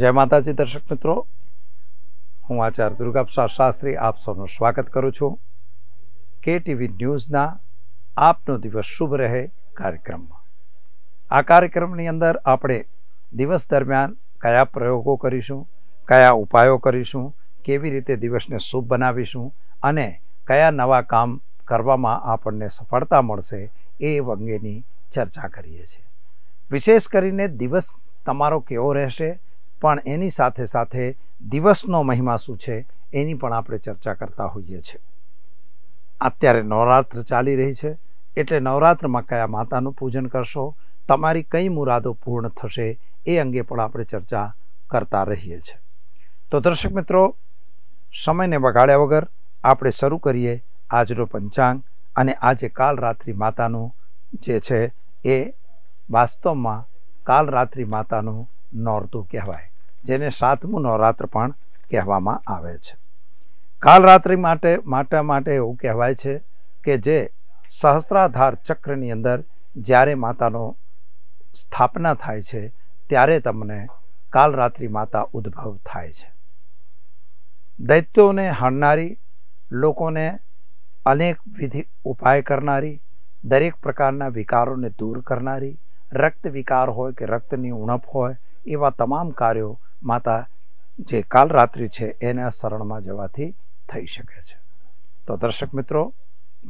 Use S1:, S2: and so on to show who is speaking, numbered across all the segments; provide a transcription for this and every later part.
S1: જય માતાજી દર્શક મિત્રો હું આચાર્ય દુર્ગાપ્સા શાસ્ત્રી આપ સૌનું સ્વાગત કરું છું કે ટીવી ન્યૂઝના આપનો દિવસ શુભ રહે કાર્યક્રમમાં આ કાર્યક્રમની અંદર આપણે દિવસ દરમિયાન કયા પ્રયોગો કરીશું કયા ઉપાયો કરીશું કેવી રીતે દિવસને શુભ બનાવીશું અને કયા નવા કામ કરવામાં આપણને સફળતા મળશે એ અંગેની ચર્ચા કરીએ છીએ વિશેષ કરીને દિવસ તમારો કેવો રહેશે પણ એની સાથે સાથે દિવસનો મહિમા શું છે એની પણ આપણે ચર્ચા કરતા હોઈએ છીએ અત્યારે નવરાત્ર ચાલી રહી છે એટલે નવરાત્રમાં કયા માતાનું પૂજન કરશો તમારી કઈ મુરાદો પૂર્ણ થશે એ અંગે પણ આપણે ચર્ચા કરતા રહીએ છીએ તો દર્શક મિત્રો સમયને બગાડ્યા વગર આપણે શરૂ કરીએ આજનો પંચાંગ અને આજે કાલ રાત્રિ માતાનું જે છે એ વાસ્તવમાં કાલ રાત્રિ માતાનું નોરતું કહેવાય જેને સાતમું નવરાત્ર પણ કહેવામાં આવે છે કાલરાત્રિ માટે માટા માટે એવું કહેવાય છે કે જે સહસ્ત્રાધાર ચક્રની અંદર જ્યારે માતાનો સ્થાપના થાય છે ત્યારે તમને કાલરાત્રિ માતા ઉદ્ભવ થાય છે દૈત્યોને હણનારી લોકોને અનેક વિધિ ઉપાય કરનારી દરેક પ્રકારના વિકારોને દૂર કરનારી રક્ત વિકાર હોય કે રક્તની ઉણપ હોય એવા તમામ કાર્યો માતા જે કાલ રાત્રિ છે એને આ શરણમાં જવાથી થઈ શકે છે તો દર્શક મિત્રો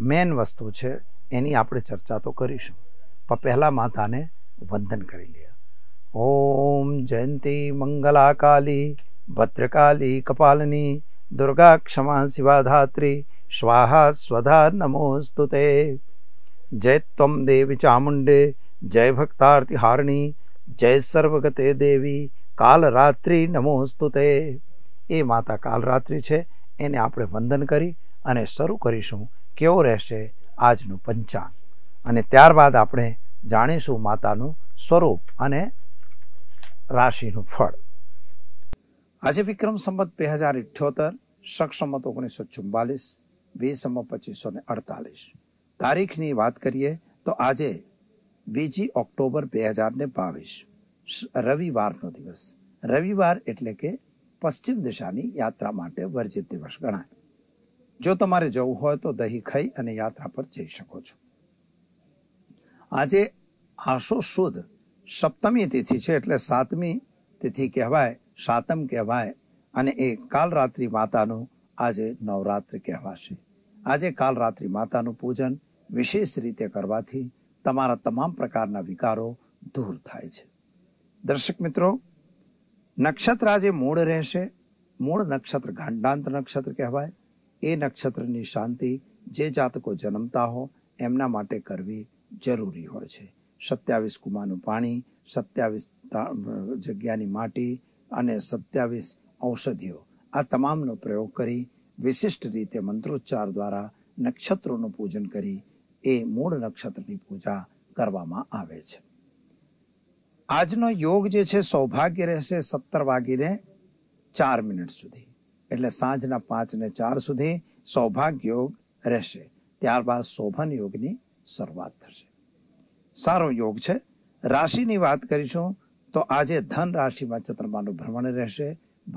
S1: મેન વસ્તુ છે એની આપણે ચર્ચા તો કરીશું પણ પહેલાં માતાને વંદન કરી લઈએ ઓમ જયંતી મંગલાકાલી ભદ્રકાલી કપાલની દુર્ગા ક્ષમા શિવાધાત્રી સ્વાહા સ્વધા નમોસ્તુ તે જય ત્વમ દેવી ચામુંડે જય ભક્તાર્તિહારણી જય સર્વગતે દેવી કાલરાત્રિ નમોસ્તુ તે એ માતા કાલરાત્રિ છે એને આપણે વંદન કરી અને શરૂ કરીશું કેવો રહેશે આજનું પંચાંગ અને ત્યારબાદ આપણે જાણીશું માતાનું સ્વરૂપ અને રાશિનું ફળ આજે વિક્રમ સંમત બે હજાર ઇઠ્યોતર સક્ષમત ઓગણીસો ચુમ્બાલીસ વીસમ પચીસો ને અડતાલીસ તારીખની વાત કરીએ તો આજે બીજી ઓક્ટોબર બે હજાર ને બાવીસ રવિવારનો દિવસ રવિવાર એટલે કે પશ્ચિમ દિશાની યાત્રા માટે વર્જિત દિવસ ગણાય જો તમારે જવું હોય તો દહીં ખાઈ અને યાત્રા પર જઈ શકો છો આજે આશો સુદ સપ્તમી તિથિ છે એટલે સાતમી તિથિ કહેવાય સાતમ કહેવાય અને એ કાલરાત્રિ માતાનું આજે નવરાત્રિ કહેવાશે આજે કાલરાત્રિ માતાનું પૂજન વિશેષ રીતે કરવાથી તમારા તમામ પ્રકારના વિકારો દૂર થાય છે દર્શક મિત્રો નક્ષત્ર આજે મૂળ રહેશે મૂળ નક્ષત્ર ગાંડાંત નક્ષત્ર કહેવાય એ નક્ષત્રની શાંતિ જે જાતકો જન્મતા હો એમના માટે કરવી જરૂરી હોય છે સત્યાવીસ કુમાનું પાણી સત્યાવીસ જગ્યાની માટી અને સત્યાવીસ ઔષધિઓ આ તમામનો પ્રયોગ કરી વિશિષ્ટ રીતે મંત્રોચ્ચાર દ્વારા નક્ષત્રોનું પૂજન કરી એ મૂળ નક્ષત્રની પૂજા કરવામાં આવે છે આજનો યોગ જે છે સૌભાગ્ય રહેશે 7:00 વાગીને 4 મિનિટ સુધી એટલે સાંજના 5:40 સુધી સૌભાગ્ય યોગ રહેશે ત્યાર બાદ સોહન યોગની સર્વત રહેશે સારો યોગ છે રાશિની વાત કરી છું તો આજે ધન રાશિ વાછતરમાં ભ્રમણ રહેશે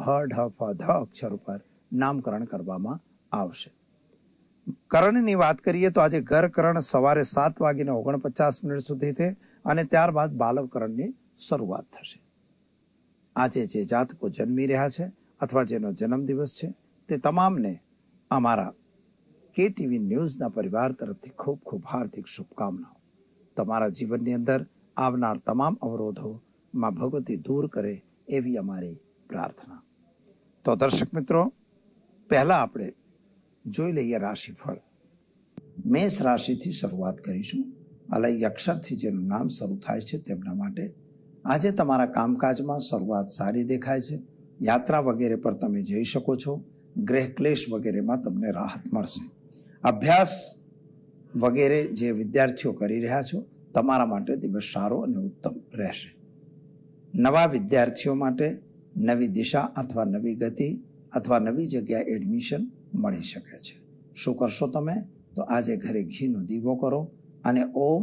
S1: ભ ઢ ફ ઢ અક્ષર પર નામકરણ કરવામાં આવશે કરણની વાત કરીએ તો આજે ઘર કરણ સવારે 7:49 મિનિટ સુધીતે અને ત્યાર બાદ બાળક કરણની शुरुआत થશે આજે જે જાતકો જન્મમી રહ્યા છે અથવા જેનો જન્મ દિવસ છે તે તમામને અમારા કે ટીવી ન્યૂઝ ના પરિવાર તરફથી ખૂબ ખૂબ હાર્દિક શુભકામનાઓ તમારું જીવન ની અંદર આવનાર તમામ અવરોધો માં ભગવતી દૂર કરે એવી અમારી પ્રાર્થના તો દર્શક મિત્રો પહેલા આપણે જોઈ લઈએ રાશિ ફળ મેષ રાશિ થી શરૂઆત કરીશું આ લઈ યક્ષર થી જે નામ શરૂ થાય છે તેના માટે આજે તમારા કામકાજમાં શરૂઆત સારી દેખાય છે યાત્રા વગેરે પર તમે જઈ શકો છો ગ્રહ ક્લેશ વગેરેમાં તમને રાહત મળશે અભ્યાસ વગેરે જે વિદ્યાર્થીઓ કરી રહ્યા છો તમારા માટે દિવસ સારો અને ઉત્તમ રહેશે નવા વિદ્યાર્થીઓ માટે નવી દિશા અથવા નવી ગતિ અથવા નવી જગ્યાએ એડમિશન મળી શકે છે શું કરશો તમે તો આજે ઘરે ઘીનો દીવો કરો અને ઓમ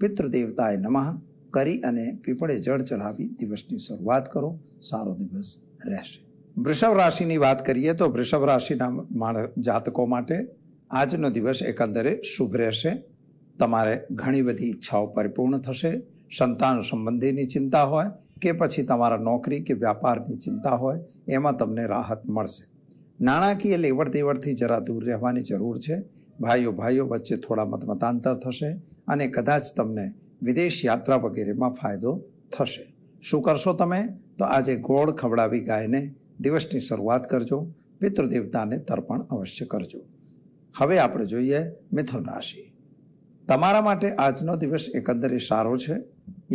S1: પિતૃદેવતાય નમઃ કરી અને પીપળે જળ ચઢાવી દિવસની શરૂઆત કરો સારો દિવસ રહેશે વૃષભ રાશિની વાત કરીએ તો વૃષભ રાશિના જાતકો માટે આજનો દિવસ એકંદરે શુભ રહેશે તમારે ઘણી બધી ઈચ્છાઓ પરિપૂર્ણ થશે સંતાન સંબંધીની ચિંતા હોય કે પછી તમારા નોકરી કે વ્યાપારની ચિંતા હોય એમાં તમને રાહત મળશે નાણાકીય લેવડ દેવડથી જરા દૂર રહેવાની જરૂર છે ભાઈઓ ભાઈઓ વચ્ચે થોડા મતમતાંતર થશે અને કદાચ તમને વિદેશ યાત્રા વગેરેમાં ફાયદો થશે શું કરશો તમે તો આજે ગોળ ખવડાવી ગાયને દિવસની શરૂઆત કરજો મિત્ર દેવતાને તર્પણ અવશ્ય કરજો હવે આપણે જોઈએ મિથુન રાશિ તમારા માટે આજનો દિવસ એકંદરે સારો છે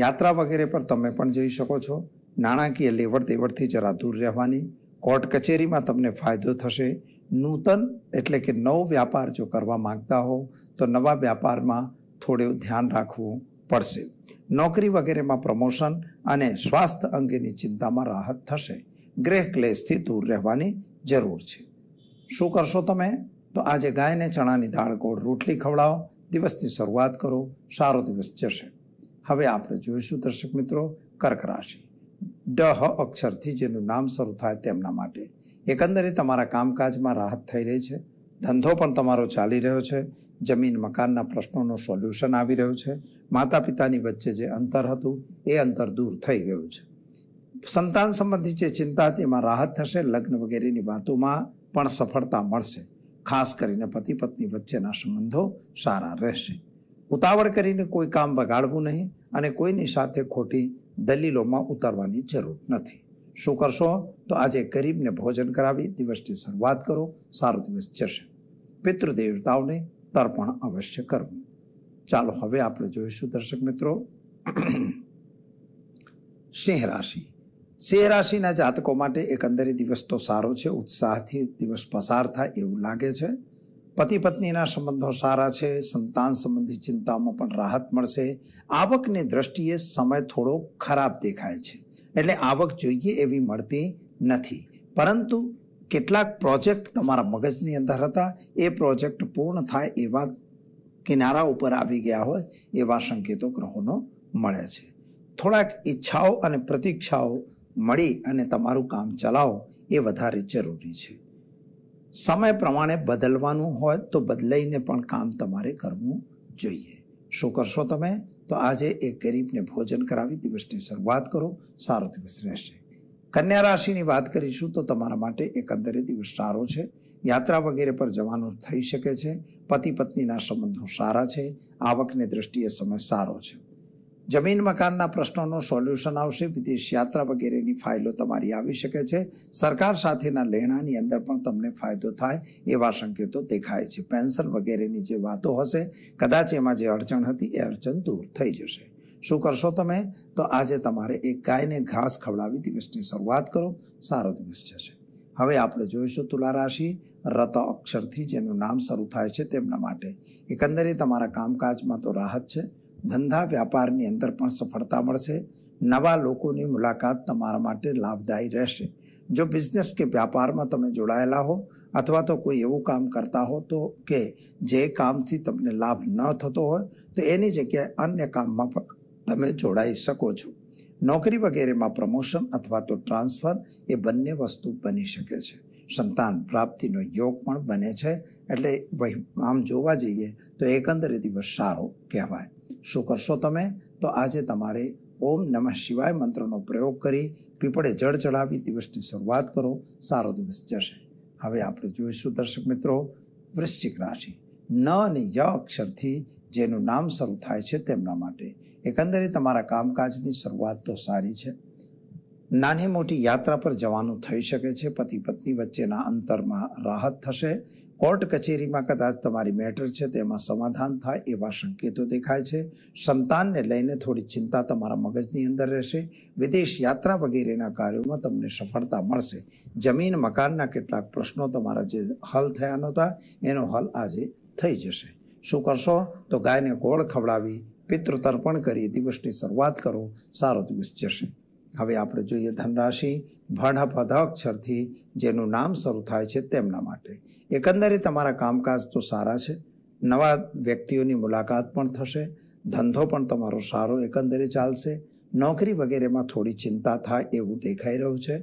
S1: યાત્રા વગેરે પર તમે પણ જઈ શકો છો નાણાકીય લેવડ દેવડથી જરા દૂર રહેવાની કોર્ટ કચેરીમાં તમને ફાયદો થશે નૂતન એટલે કે નવો વ્યાપાર જો કરવા માગતા હો તો નવા વ્યાપારમાં થોડું ધ્યાન રાખવું પડશે નોકરી વગેરેમાં પ્રમોશન અને સ્વાસ્થ્ય અંગેની ચિંતામાં રાહત થશે ગ્રેહ ક્લેશથી દૂર રહેવાની જરૂર છે શું કરશો તમે તો આજે ગાયને ચણાની દાળ ગોળ રોટલી ખવડાવો દિવસની શરૂઆત કરો સારો દિવસ જશે હવે આપણે જોઈશું દર્શક મિત્રો કર્ક રાશિ ડ હ અક્ષરથી જેનું નામ શરૂ થાય તેમના માટે એકંદરે તમારા કામકાજમાં રાહત થઈ રહી છે ધંધો પણ તમારો ચાલી રહ્યો છે જમીન મકાનના પ્રશ્નોનું સોલ્યુશન આવી રહ્યું છે માતા પિતાની વચ્ચે જે અંતર હતું એ અંતર દૂર થઈ ગયું છે સંતાન સંબંધી જે ચિંતા હતી એમાં રાહત થશે લગ્ન વગેરેની વાતોમાં પણ સફળતા મળશે ખાસ કરીને પતિ પત્ની વચ્ચેના સંબંધો સારા રહેશે ઉતાવળ કરીને કોઈ કામ બગાડવું નહીં અને કોઈની સાથે ખોટી દલીલોમાં ઉતારવાની જરૂર નથી શું કરશો તો આજે ગરીબને ભોજન કરાવી દિવસની શરૂઆત કરો સારો દિવસ જશે પિતૃદેવતાઓને તર્પણ અવશ્ય કરવું ચાલો હવે આપણે જોઈશું દર્શક મિત્રો સિંહ રાશિ સિંહ રાશિના જાતકો માટે એકંદરે દિવસ તો સારો છે ઉત્સાહથી દિવસ પસાર થાય એવું લાગે છે પતિ પત્નીના સંબંધો સારા છે સંતાન સંબંધી ચિંતાઓમાં પણ રાહત મળશે આવકની દ્રષ્ટિએ સમય થોડો ખરાબ દેખાય છે એટલે આવક જોઈએ એવી મળતી નથી પરંતુ કેટલાક પ્રોજેક્ટ તમારા મગજની અંદર હતા એ પ્રોજેક્ટ પૂર્ણ થાય એવા કિનારા ઉપર આવી ગયા હોય એવા સંકેતો ગ્રહોનો મળે છે થોડાક ઈચ્છાઓ અને પ્રતિક્ષાઓ મળી અને તમારું કામ ચલાવો એ વધારે જરૂરી છે સમય પ્રમાણે બદલવાનું હોય તો બદલાઈને પણ કામ તમારે કરવું જોઈએ શું કરશો તમે તો આજે એક ગરીબને ભોજન કરાવી દિવસની શરૂઆત કરો સારો દિવસ રહેશે કન્યા રાશિની વાત કરીશું તો તમારા માટે એકંદરે દિવસ સારો છે યાત્રા વગેરે પર જવાનું થઈ શકે છે પતિ પત્નીના સંબંધો સારા છે આવકની દ્રષ્ટિએ સમય સારો છે જમીન મકાનના પ્રશ્નોનો સોલ્યુશન આવશે વિદેશ યાત્રા વગેરેની ફાઇલો તમારી આવી શકે છે સરકાર સાથેના લેણાની અંદર પણ તમને ફાયદો થાય એવા સંકેતો દેખાય છે પેન્શન વગેરેની જે વાતો હશે કદાચ એમાં જે અડચણ હતી એ અડચણ દૂર થઈ જશે શું કરશો તમે તો આજે તમારે એક ગાયને ઘાસ ખવડાવી દિવસની શરૂઆત કરો સારો દિવસ જશે હવે આપણે જોઈશું તુલા રાશિ રત અક્ષરથી જેનું નામ શરૂ થાય છે તેમના માટે એકંદરે તમારા કામકાજમાં તો રાહત છે ધંધા વ્યાપારની અંદર પણ સફળતા મળશે નવા લોકોની મુલાકાત તમારા માટે લાભદાયી રહેશે જો બિઝનેસ કે વ્યાપારમાં તમે જોડાયેલા હો અથવા તો કોઈ એવું કામ કરતા હો તો કે જે કામથી તમને લાભ ન થતો હોય તો એની જગ્યાએ અન્ય કામમાં પણ તમે જોડાઈ શકો છો નોકરી વગેરેમાં પ્રમોશન અથવા તો ટ્રાન્સફર એ બંને વસ્તુ બની શકે છે સંતાન પ્રાપ્તિનો યોગ પણ બને છે એટલે આમ જોવા જઈએ તો એકંદરે દિવસ સારો કહેવાય શું કરશો તમે તો આજે તમારે ઓમ નમઃ શિવાય મંત્રનો પ્રયોગ કરી પીપળે જળ ચડાવી દિવસની શરૂઆત કરો સારો દિવસ જશે હવે આપણે જોઈશું દર્શક મિત્રો વૃશ્ચિક રાશિ ન અને ય અક્ષરથી જેનું નામ શરૂ થાય છે તેમના માટે એકંદરે તમારા કામકાજની શરૂઆત તો સારી છે નાની મોટી યાત્રા પર જવાનું થઈ શકે છે પતિ પત્ની વચ્ચેના અંતરમાં રાહત થશે કોર્ટ કચેરીમાં કદાચ તમારી મેટર છે તેમાં સમાધાન થાય એવા સંકેતો દેખાય છે સંતાનને લઈને થોડી ચિંતા તમારા મગજની અંદર રહેશે વિદેશ યાત્રા વગેરેના કાર્યોમાં તમને સફળતા મળશે જમીન મકાનના કેટલાક પ્રશ્નો તમારા જે હલ થયા નહોતા એનો હલ આજે થઈ જશે શું કરશો તો ગાયને ગોળ ખવડાવી પિતૃતર્પણ કરી દિવસની શરૂઆત કરો સારો દિવસ જશે હવે આપણે જોઈએ ધનરાશિ ભણ પદ અક્ષરથી જેનું નામ શરૂ થાય છે તેમના માટે એકંદરે તમારા કામકાજ તો સારા છે નવા વ્યક્તિઓની મુલાકાત પણ થશે ધંધો પણ તમારો સારો એકંદરે ચાલશે નોકરી વગેરેમાં થોડી ચિંતા થાય એવું દેખાઈ રહ્યું છે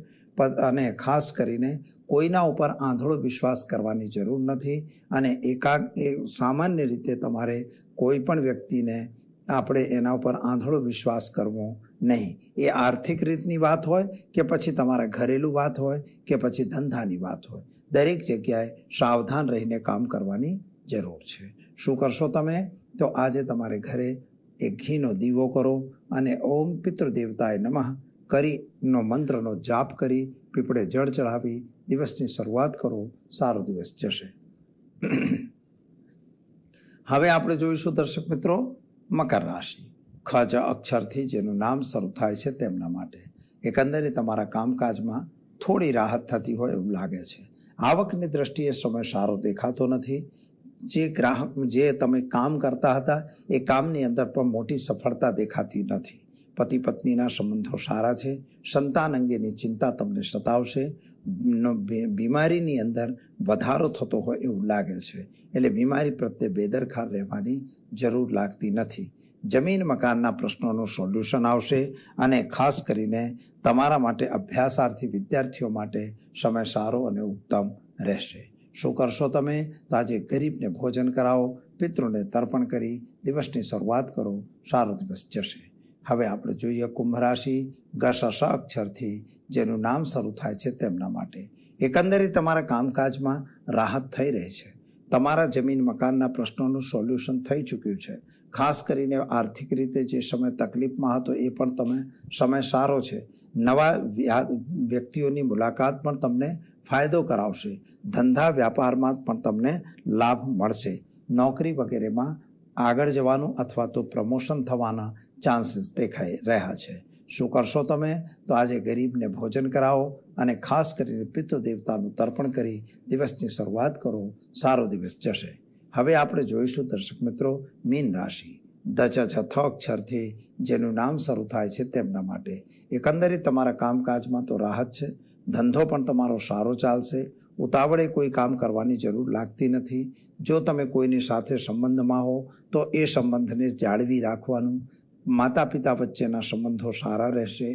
S1: અને ખાસ કરીને કોઈના ઉપર આંધળો વિશ્વાસ કરવાની જરૂર નથી અને એકાગ એ સામાન્ય રીતે તમારે કોઈ પણ વ્યક્તિને આપણે એના ઉપર આંધળો વિશ્વાસ કરવો નહીં એ આર્થિક રીતની વાત હોય કે પછી તમારા ઘરેલું વાત હોય કે પછી ધંધાની વાત હોય દરેક જગ્યાએ સાવધાન રહીને કામ કરવાની જરૂર છે શું કરશો તમે તો આજે તમારે ઘરે એક ઘીનો દીવો કરો અને ઓમ પિતૃ દેવતાએ નમઃ કરીનો મંત્રનો જાપ કરી પીપળે જળ ચઢાવી દિવસની શરૂઆત કરો સારો દિવસ જશે હવે આપણે જોઈશું દર્શક મિત્રો મકર રાશિ ખ અક્ષરથી જેનું નામ શરૂ થાય છે તેમના માટે એકંદરે તમારા કામકાજમાં થોડી રાહત થતી હોય એવું લાગે છે આવકની દ્રષ્ટિએ સમય સારો દેખાતો નથી જે ગ્રાહક જે તમે કામ કરતા હતા એ કામની અંદર પણ મોટી સફળતા દેખાતી નથી પતિ પત્નીના સંબંધો સારા છે સંતાન અંગેની ચિંતા તમને સતાવશે બીમારીની અંદર વધારો થતો હોય એવું લાગે છે એટલે બીમારી પ્રત્યે બેદરકાર રહેવાની જરૂર લાગતી નથી જમીન મકાનના પ્રશ્નોનું સોલ્યુશન આવશે અને ખાસ કરીને તમારા માટે અભ્યાસાર્થી વિદ્યાર્થીઓ માટે સમય સારો અને ઉત્તમ રહેશે શું કરશો તમે તો આજે ગરીબને ભોજન કરાવો પિતૃને તર્પણ કરી દિવસની શરૂઆત કરો સારો દિવસ જશે હવે આપણે જોઈએ કુંભ રાશિ ઘસસ અક્ષરથી જેનું નામ શરૂ થાય છે તેમના માટે એકંદરે તમારા કામકાજમાં રાહત થઈ રહી છે તમારા જમીન મકાનના પ્રશ્નોનું સોલ્યુશન થઈ ચૂક્યું છે ખાસ કરીને આર્થિક રીતે જે સમય તકલીફમાં હતો એ પણ તમે સમય સારો છે નવા વ્યક્તિઓની મુલાકાત પણ તમને ફાયદો કરાવશે ધંધા વ્યાપારમાં પણ તમને લાભ મળશે નોકરી વગેરેમાં આગળ જવાનું અથવા તો પ્રમોશન થવાના ચાન્સીસ દેખાઈ રહ્યા છે શું કરશો તમે તો આજે ગરીબને ભોજન કરાવો અને ખાસ કરીને પિતૃ દેવતાનું તર્પણ કરી દિવસની શરૂઆત કરો સારો દિવસ જશે હવે આપણે જોઈશું દર્શક મિત્રો મીન રાશિ દચા થ અક્ષરથી જેનું નામ શરૂ થાય છે તેમના માટે એકંદરે તમારા કામકાજમાં તો રાહત છે ધંધો પણ તમારો સારો ચાલશે ઉતાવળે કોઈ કામ કરવાની જરૂર લાગતી નથી જો તમે કોઈની સાથે સંબંધમાં હો તો એ સંબંધને જાળવી રાખવાનું માતા પિતા વચ્ચેના સંબંધો સારા રહેશે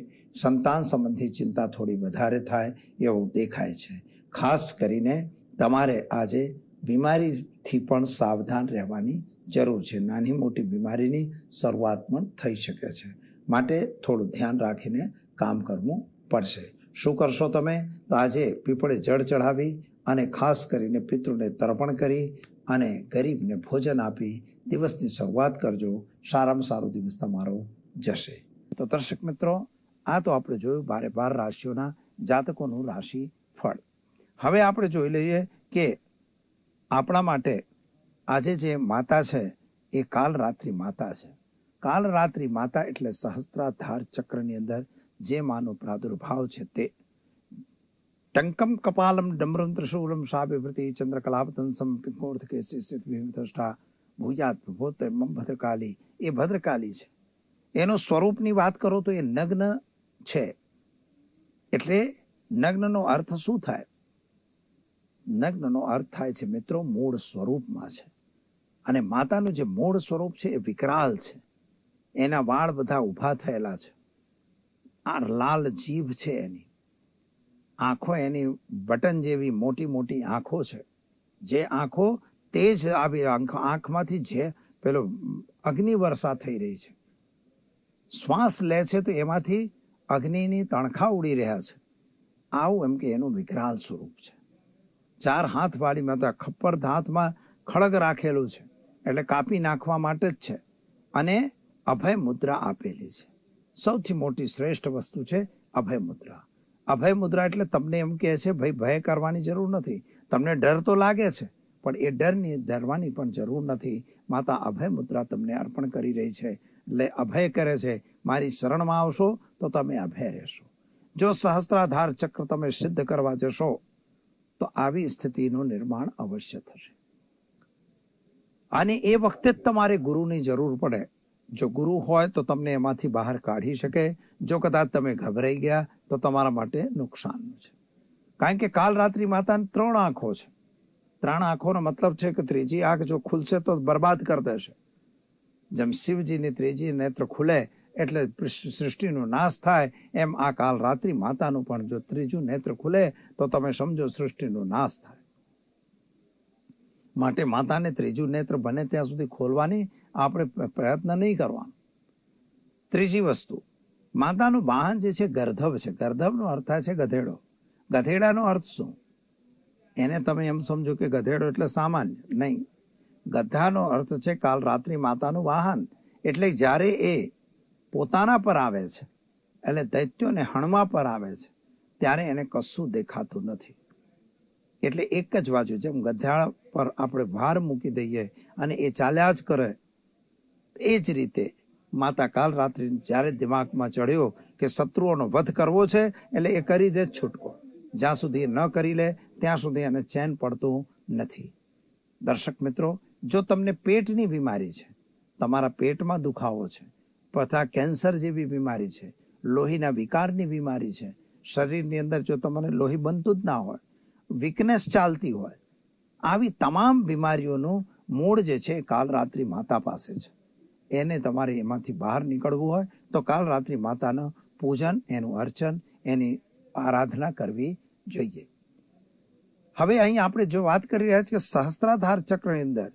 S1: સંતાન સંબંધી ચિંતા થોડી વધારે થાય એવું દેખાય છે ખાસ કરીને તમારે આજે બીમારીથી પણ સાવધાન રહેવાની જરૂર છે નાની મોટી બીમારીની શરૂઆત પણ થઈ શકે છે માટે થોડું ધ્યાન રાખીને કામ કરવું પડશે શું કરશો તમે તો આજે પીપળે જળ ચઢાવી અને ખાસ કરીને પિતૃને તર્પણ કરી અને ગરીબને ભોજન આપી દિવસની શરૂઆત કરજો સારામાં સારો દિવસ તમારો જશે તો દર્શક મિત્રો આ તો આપણે જોયું ભારે બાર રાશિઓના જાતકોનું રાશિ ફળ હવે આપણે જોઈ લઈએ કે આપણા માટે આજે જે માતા છે એ કાલ રાત્રિ માતા છે કાલ રાત્રિ માતા એટલે સહસ્ત્રાધાર ચક્રની અંદર જે માનો પ્રાદુર્ભાવ છે તે ટંકમ કપાલમ ડમરમ ત્રિશૂલમ શાભિભૃતિ ચંદ્રકલાપતંસમ પિંકોર્થ કે સ્થિત ભૂજાત ભૂત ભદ્રકાલી એ ભદ્રકાલી છે એનો સ્વરૂપની વાત કરો તો એ નગ્ન છે એટલે નગ્નનો અર્થ શું થાય નગ્નનો અર્થ થાય છે મિત્રો મૂળ સ્વરૂપમાં છે અને માતાનું જે મૂળ સ્વરૂપ છે એ વિકરાલ છે એના વાળ બધા ઊભા થયેલા છે આ લાલ જીભ છે એની આંખો એની બટન જેવી મોટી મોટી આંખો છે જે આંખો જ આવી આંખ આંખમાંથી જે પેલો અગ્નિ વર્ષા થઈ રહી છે શ્વાસ લે છે તો એમાંથી અગ્નિની તણખા ઉડી રહ્યા છે આવું એમ કે એનું વિકરાલ સ્વરૂપ છે ચાર હાથવાળી માતા ખપ્પર હાથમાં ખડગ રાખેલું છે એટલે કાપી નાખવા માટે જ છે અને અભય મુદ્રા આપેલી છે સૌથી મોટી શ્રેષ્ઠ વસ્તુ છે અભય મુદ્રા અભય મુદ્રા એટલે તમને એમ કહે છે ભાઈ ભય કરવાની જરૂર નથી તમને ડર તો લાગે છે પણ એ ડરની ધરવાની પણ જરૂર નથી માતા અભય મુદ્રા તમને અર્પણ કરી રહી છે એટલે અભય કરે છે મારી શરણમાં આવશો તો તમે અભય રહેશો જો સહસ્ત્રાધાર ચક્ર તમે સિદ્ધ કરવા જશો તો આવી સ્થિતિનું નિર્માણ અવશ્ય થશે અને એ વખતે જ તમારે ગુરુની જરૂર પડે જો ગુરુ હોય તો તમને એમાંથી બહાર કાઢી શકે જો કદાચ તમે ગભરાઈ ગયા તો તમારા માટે નુકસાનનું છે કારણ કે કાલ રાત્રિ માતાને ત્રણ આંખો છે ત્રણ આંખોનો મતલબ છે કે ત્રીજી આંખ જો ખુલશે તો બરબાદ કરી દેશે જેમ શિવજીની ત્રીજી નેત્ર ખુલે એટલે સૃષ્ટિનો નાશ થાય એમ આ કાલ રાત્રિ માતાનું પણ જો ત્રીજું નેત્ર ખુલે તો તમે સમજો સૃષ્ટિનો નાશ થાય માટે માતાને ત્રીજું નેત્ર બને ત્યાં સુધી ખોલવાની આપણે પ્રયત્ન નહીં કરવાનો ત્રીજી વસ્તુ માતાનું વાહન જે છે ગર્ધવ છે ગર્ધવનો અર્થ છે ગધેડો ગધેડાનો અર્થ શું એને તમે એમ સમજો કે ગધેડો એટલે સામાન્ય નહીં ગધાનો અર્થ છે કાલ રાત્રિ માતાનું વાહન એટલે જ્યારે એ પોતાના પર આવે છે એટલે દૈત્યોને હણવા પર આવે છે ત્યારે એને કશું દેખાતું નથી એટલે એક જ બાજુ જેમ ગધેડા પર આપણે ભાર મૂકી દઈએ અને એ ચાલ્યા જ કરે એ જ રીતે માતા કાલ રાત્રિ જ્યારે દિમાગમાં ચડ્યો કે શત્રુઓનો વધ કરવો છે એટલે એ કરી દે છૂટકો જ્યાં સુધી ન કરી લે ત્યાં સુધી એને ચેન પડતું નથી દર્શક મિત્રો જો તમને પેટની બીમારી છે તમારા પેટમાં દુખાવો છે તથા કેન્સર જેવી બીમારી છે લોહીના વિકારની બીમારી છે શરીરની અંદર જો તમને લોહી બનતું જ ના હોય વીકનેસ ચાલતી હોય આવી તમામ બીમારીઓનું મૂળ જે છે કાલ રાત્રિ માતા પાસે છે એને તમારે એમાંથી બહાર નીકળવું હોય તો કાલ રાત્રિ માતાનું પૂજન એનું અર્ચન એની આરાધના કરવી જોઈએ હવે અહીં આપણે જો વાત કરી રહ્યા છીએ કે સહસ્ત્રાધાર ચક્રની અંદર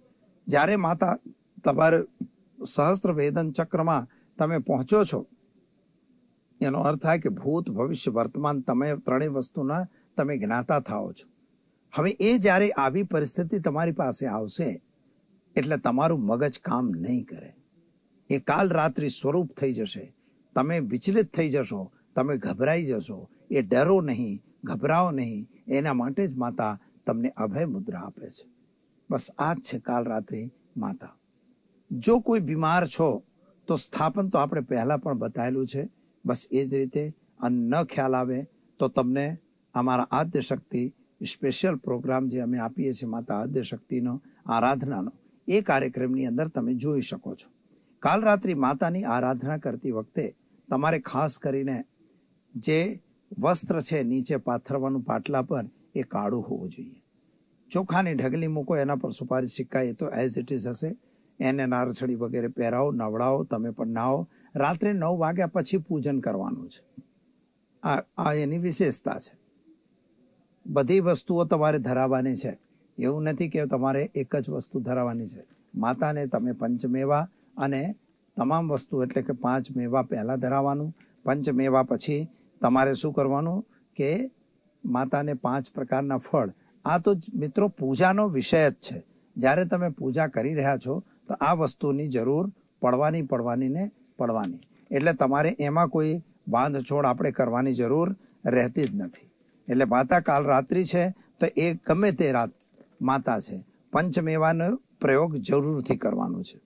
S1: જ્યારે માતા તમારે સહસ્ત્ર વેદન ચક્રમાં તમે પહોંચો છો એનો અર્થ થાય કે ભૂત ભવિષ્ય વર્તમાન તમે ત્રણેય વસ્તુના તમે જ્ઞાતા થાઓ છો હવે એ જ્યારે આવી પરિસ્થિતિ તમારી પાસે આવશે એટલે તમારું મગજ કામ નહીં કરે એ કાલ રાત્રિ સ્વરૂપ થઈ જશે તમે વિચલિત થઈ જશો તમે ગભરાઈ જશો એ ડરો નહીં ગભરાઓ નહીં એના માતા તમને અભય મુદ્રા આપે છે બસ આજ છ કાલ રાત્રે માતા જો કોઈ બીમાર છો તો સ્થાપન તો આપણે પહેલા પણ બતાયેલું છે બસ એ જ રીતે અન્ન ખ્યાલાવે તો તમને આ મારા આદ્ય શક્તિ સ્પેશિયલ પ્રોગ્રામ જે અમે આપીએ છે માતા આદ્ય શક્તિનો આરાધનાનો એક કાર્યક્રમની અંદર તમે જોઈ શકો છો કાલ રાત્રે માતાની આરાધના કરતી વખતે તમારે ખાસ કરીને જે વસ્ત્ર છે નીચે પાથરવાનું પાટલા પર એ કાળું હોવું જોઈએ ચોખાની ઢગલી મૂકો એના પર સુપારી સિક્કા તો એઝ ઇટ ઇઝ હશે એને નારછડી વગેરે પહેરાવો નવડાવો તમે પણ નાહો રાત્રે નવ વાગ્યા પછી પૂજન કરવાનું છે આ આ એની વિશેષતા છે બધી વસ્તુઓ તમારે ધરાવવાની છે એવું નથી કે તમારે એક જ વસ્તુ ધરાવવાની છે માતાને તમે પંચમેવા અને તમામ વસ્તુ એટલે કે પાંચ મેવા પહેલાં ધરાવવાનું પંચમેવા પછી તમારે શું કરવાનું કે માતાને પાંચ પ્રકારના ફળ આ તો મિત્રો પૂજાનો વિષય જ છે જ્યારે તમે પૂજા કરી રહ્યા છો તો આ વસ્તુની જરૂર પડવાની પડવાની ને પડવાની એટલે તમારે એમાં કોઈ બાંધછોડ આપણે કરવાની જરૂર રહેતી જ નથી એટલે માતા કાલ રાત્રિ છે તો એ ગમે તે રાત માતા છે પંચમેવાનો પ્રયોગ જરૂરથી કરવાનો છે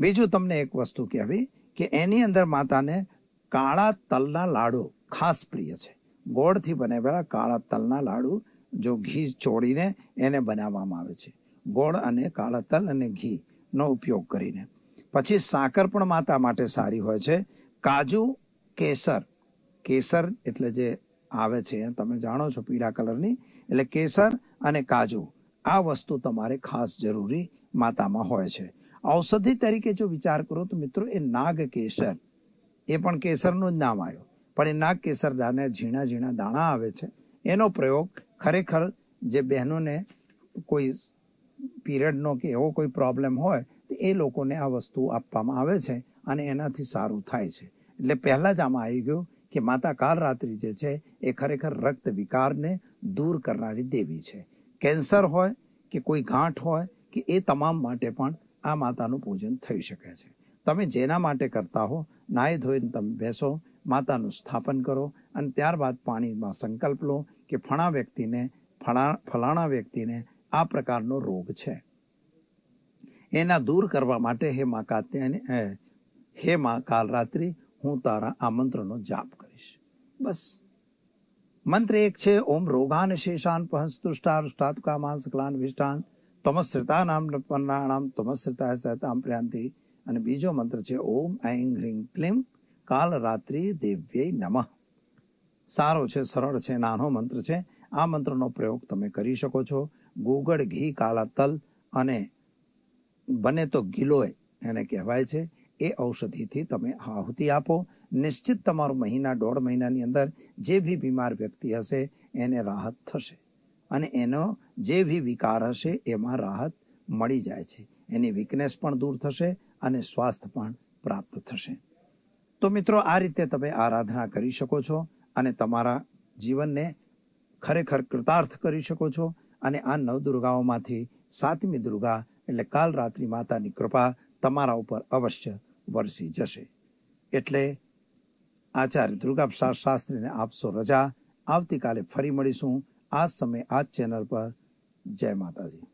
S1: બીજું તમને એક વસ્તુ કહેવી કે એની અંદર માતાને કાળા તલના લાડુ ખાસ પ્રિય છે ગોળથી બનાવેલા કાળા તલના લાડુ જો ઘી ચોળીને એને બનાવવામાં આવે છે ગોળ અને કાળા તલ અને ઘીનો ઉપયોગ કરીને પછી સાકર પણ માતા માટે સારી હોય છે કાજુ કેસર કેસર એટલે જે આવે છે તમે જાણો છો પીળા કલરની એટલે કેસર અને કાજુ આ વસ્તુ તમારે ખાસ જરૂરી માતામાં હોય છે ઔષધિ તરીકે જો વિચાર કરો તો મિત્રો એ નાગ કેસર એ પણ કેસરનું જ નામ આવ્યું પણ એના કેસરડાને ઝીણા ઝીણા દાણા આવે છે એનો પ્રયોગ ખરેખર જે બહેનોને કોઈ પીરિયડનો કે એવો કોઈ પ્રોબ્લેમ હોય તો એ લોકોને આ વસ્તુ આપવામાં આવે છે અને એનાથી સારું થાય છે એટલે પહેલાં જ આમાં આવી ગયું કે માતા કાલરાત્રિ જે છે એ ખરેખર રક્ત વિકારને દૂર કરનારી દેવી છે કેન્સર હોય કે કોઈ ગાંઠ હોય કે એ તમામ માટે પણ આ માતાનું પૂજન થઈ શકે છે તમે જેના માટે કરતા હો નાહી ધોઈને તમે બેસો માતાનું સ્થાપન કરો અને ત્યારબાદ પાણીમાં સંકલ્પ લો કે ફણા વ્યક્તિને ફળા ફલાણા વ્યક્તિને આ પ્રકારનો રોગ છે એના દૂર કરવા માટે હે મા કાત્યાને હે મા કાલરાત્રિ હું તારા આ મંત્રનો જાપ કરીશ બસ મંત્ર એક છે ઓમ રોગાન શેષાન પહંસતુષ્ટાર ષ્ટાતુકા માંસ ક્લાન વિષ્ટાન તમસ્રિતા નામ પન્નાણામ તમસ્રિતા સહતામ પ્રાંતિ અને બીજો મંત્ર છે ઓમ ઐં હ્રીં ક્લીમ કાલ રાત્રિ દેવ્ય નમઃ સારો છે સરળ છે નાનો મંત્ર છે આ મંત્રનો પ્રયોગ તમે કરી શકો છો ગોગળ ઘી કાળા તલ અને બને તો ગિલોય એને કહેવાય છે એ ઔષધિથી તમે આહુતિ આપો નિશ્ચિત તમારો મહિના દોઢ મહિનાની અંદર જે બી બીમાર વ્યક્તિ હશે એને રાહત થશે અને એનો જે બી વિકાર હશે એમાં રાહત મળી જાય છે એની વીકનેસ પણ દૂર થશે અને સ્વાસ્થ્ય પણ પ્રાપ્ત થશે તો મિત્રો આ રીતે તમે આરાધના કરી શકો છો અને તમારા જીવનને ખરેખર કૃતાર્થ કરી શકો છો અને આ નવ દુર્ગાઓમાંથી સાતમી દુર્ગા એટલે કાલ રાત્રિ માતાની કૃપા તમારા ઉપર અવશ્ય વરસી જશે એટલે આચાર્ય દુર્ગા શાસ્ત્રીને આપશો રજા આવતીકાલે ફરી મળીશું આ સમયે આ ચેનલ પર જય માતાજી